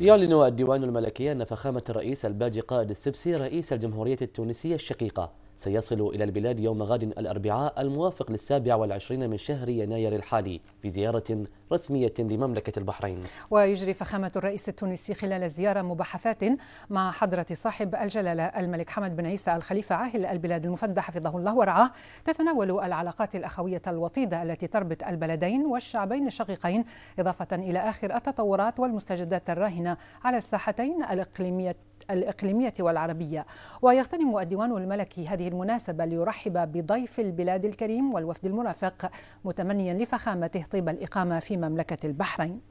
يعلن الديوان الملكي أن فخامة الرئيس الباجي قائد السبسي رئيس الجمهورية التونسية الشقيقة سيصل إلى البلاد يوم غد الأربعاء الموافق للسابع والعشرين من شهر يناير الحالي في زيارة رسمية لمملكة البحرين ويجري فخامة الرئيس التونسي خلال الزيارة مباحثات مع حضرة صاحب الجلالة الملك حمد بن عيسى الخليفة عاهل البلاد المفدى حفظه الله ورعاه تتناول العلاقات الأخوية الوطيدة التي تربط البلدين والشعبين الشقيقين إضافة إلى آخر التطورات والمستجدات الراهنة على الساحتين الإقليمية الإقليمية والعربية ويغتنم الديوان الملكي هذه المناسبة ليرحب بضيف البلاد الكريم والوفد المرافق متمنيا لفخامته طيب الإقامة في مملكة البحرين